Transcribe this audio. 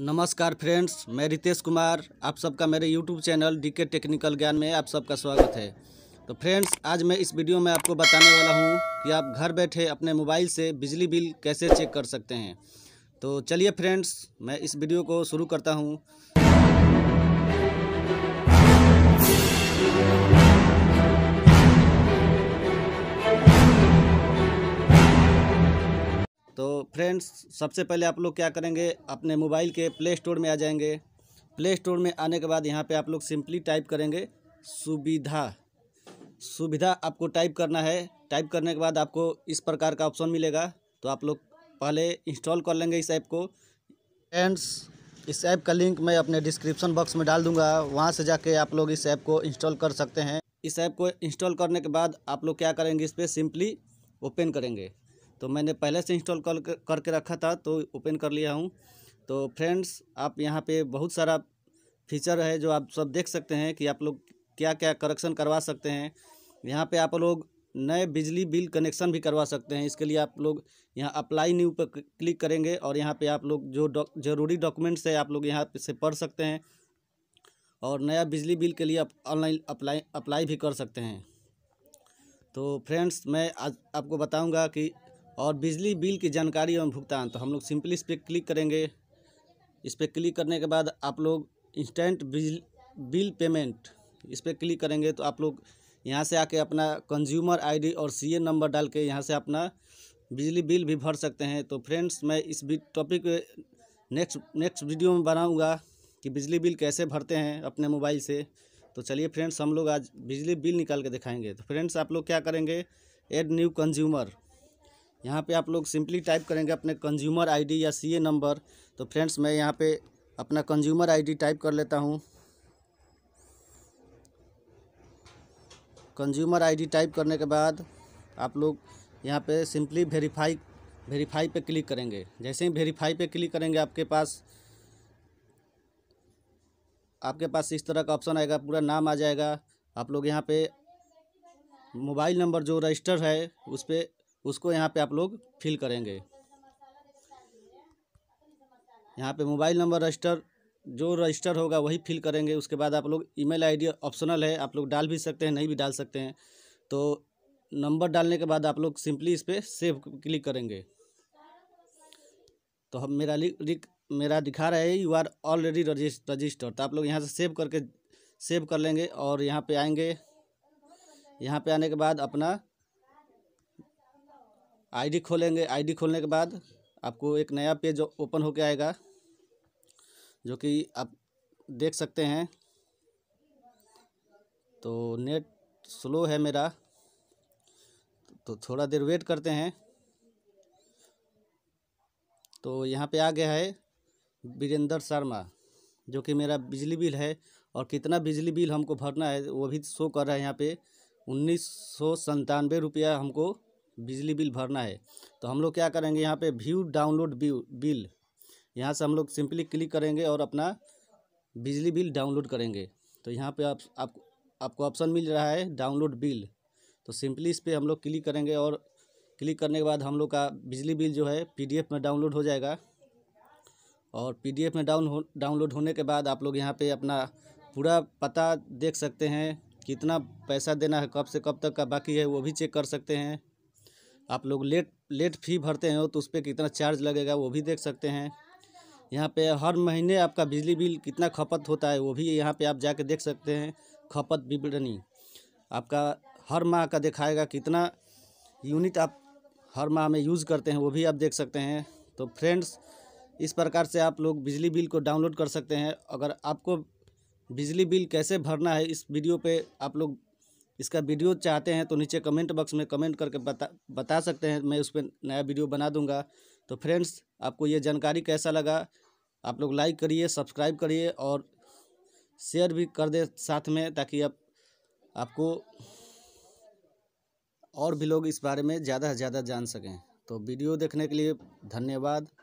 नमस्कार फ्रेंड्स मैं रितेश कुमार आप सबका मेरे यूट्यूब चैनल डीके टेक्निकल ज्ञान में आप सबका स्वागत है तो फ्रेंड्स आज मैं इस वीडियो में आपको बताने वाला हूँ कि आप घर बैठे अपने मोबाइल से बिजली बिल कैसे चेक कर सकते हैं तो चलिए फ्रेंड्स मैं इस वीडियो को शुरू करता हूँ तो फ्रेंड्स सबसे पहले आप लोग क्या करेंगे अपने मोबाइल के प्ले स्टोर में आ जाएंगे प्ले स्टोर में आने के बाद यहाँ पे आप लोग सिंपली टाइप करेंगे सुविधा सुविधा आपको टाइप करना है टाइप करने के बाद आपको इस प्रकार का ऑप्शन मिलेगा तो आप लोग पहले इंस्टॉल कर लेंगे इस ऐप को फ्रेंड्स इस ऐप का लिंक मैं अपने डिस्क्रिप्शन बॉक्स में डाल दूंगा वहाँ से जाके आप लोग इस ऐप को इंस्टॉल कर सकते हैं इस ऐप को इंस्टॉल करने के बाद आप लोग क्या करेंगे इस पर सिंपली ओपन करेंगे तो मैंने पहले से इंस्टॉल कर करके रखा था तो ओपन कर लिया हूँ तो फ्रेंड्स आप यहाँ पे बहुत सारा फीचर है जो आप सब देख सकते हैं कि आप लोग क्या क्या करेक्शन करवा सकते हैं यहाँ पे आप लोग नए बिजली बिल कनेक्शन भी करवा सकते हैं इसके लिए आप लोग यहाँ अप्लाई न्यू पर क्लिक करेंगे और यहाँ पे आप लोग जो डॉक ज़रूरी डॉक्यूमेंट्स है आप लोग यहाँ से पढ़ सकते हैं और नया बिजली बिल के लिए आप ऑनलाइन अप्लाई अप्लाई भी कर सकते हैं तो फ्रेंड्स मैं आज आपको बताऊंगा कि और बिजली बिल की जानकारी एवं भुगतान तो हम लोग सिंपली इस पर क्लिक करेंगे इस पर क्लिक करने के बाद आप लोग इंस्टेंट बिजली बिल पेमेंट इस पर क्लिक करेंगे तो आप लोग यहाँ से आके अपना कंज्यूमर आईडी और सीए नंबर डाल के यहाँ से अपना बिजली बिल भी भर सकते हैं तो फ्रेंड्स मैं इस टॉपिक नेक्स्ट नेक्स्ट वीडियो में बनाऊँगा कि बिजली बिल कैसे भरते हैं अपने मोबाइल से तो चलिए फ्रेंड्स हम लोग आज बिजली बिल निकाल के दिखाएंगे तो फ्रेंड्स आप लोग क्या करेंगे एड न्यू कंज्यूमर यहाँ पे आप लोग सिंपली टाइप करेंगे अपने कंज्यूमर आईडी या सीए नंबर तो फ्रेंड्स मैं यहाँ पे अपना कंज्यूमर आईडी टाइप कर लेता हूँ कंज्यूमर आईडी टाइप करने के बाद आप लोग यहाँ पे सिंपली वेरीफाई वेरीफाई पे क्लिक करेंगे जैसे ही वेरीफाई पे क्लिक करेंगे आपके पास आपके पास इस तरह का ऑप्शन आएगा पूरा नाम आ जाएगा आप लोग यहाँ पे मोबाइल नंबर जो रजिस्टर है उस पर उसको यहाँ पे आप लोग फिल करेंगे यहाँ पे मोबाइल नंबर रजिस्टर जो रजिस्टर होगा वही फिल करेंगे उसके बाद आप लोग ईमेल आईडी ऑप्शनल है आप लोग डाल भी सकते हैं नहीं भी डाल सकते हैं तो नंबर डालने के बाद आप लोग सिंपली इस पर सेव क्लिक करेंगे तो हम मेरा लिख मेरा दिखा रहा है यू आर ऑलरेडी रजिस्टर तो आप लोग यहाँ से सेव करके सेव कर लेंगे और यहाँ पे आएंगे यहाँ पे आने के बाद अपना आईडी खोलेंगे आईडी खोलने के बाद आपको एक नया पेज ओपन होके आएगा जो कि आप देख सकते हैं तो नेट स्लो है मेरा तो थोड़ा देर वेट करते हैं तो यहाँ पे आ गया है वीरेंद्र शर्मा जो कि मेरा बिजली बिल है और कितना बिजली बिल हमको भरना है वो भी शो कर रहा है यहाँ पे उन्नीस सौ संतानवे रुपया हमको बिजली बिल भरना है तो हम लोग क्या करेंगे यहाँ पे व्यू डाउनलोड बिल यहाँ से हम लोग सिंपली क्लिक करेंगे और अपना बिजली बिल डाउनलोड करेंगे तो यहाँ पे आप, आप आपको ऑप्शन मिल रहा है डाउनलोड बिल तो सिंपली इस पर हम लोग क्लिक करेंगे और क्लिक करने के बाद हम लोग का बिजली बिल जो है पी में डाउनलोड हो जाएगा और पी में डाउन हो डाउनलोड होने के बाद आप लोग यहाँ पर अपना पूरा पता देख सकते हैं कितना पैसा देना है कब से कब तक का बाकी है वो भी चेक कर सकते हैं आप लोग लेट लेट फी भरते हैं तो उस पर कितना चार्ज लगेगा वो भी देख सकते हैं यहाँ पे हर महीने आपका बिजली बिल कितना खपत होता है वो भी यहाँ पे आप जाके देख सकते हैं खपत विवरणी आपका हर माह का दिखाएगा कितना यूनिट आप हर माह में यूज़ करते हैं वो भी आप देख सकते हैं तो फ्रेंड्स इस प्रकार से आप लोग बिजली बिल को डाउनलोड कर सकते हैं अगर आपको बिजली बिल कैसे भरना है इस वीडियो पे आप लोग इसका वीडियो चाहते हैं तो नीचे कमेंट बॉक्स में कमेंट करके बता बता सकते हैं मैं उस पर नया वीडियो बना दूंगा तो फ्रेंड्स आपको ये जानकारी कैसा लगा आप लोग लाइक करिए सब्सक्राइब करिए और शेयर भी कर दें साथ में ताकि आप आपको और भी लोग इस बारे में ज़्यादा से ज़्यादा जान सकें तो वीडियो देखने के लिए धन्यवाद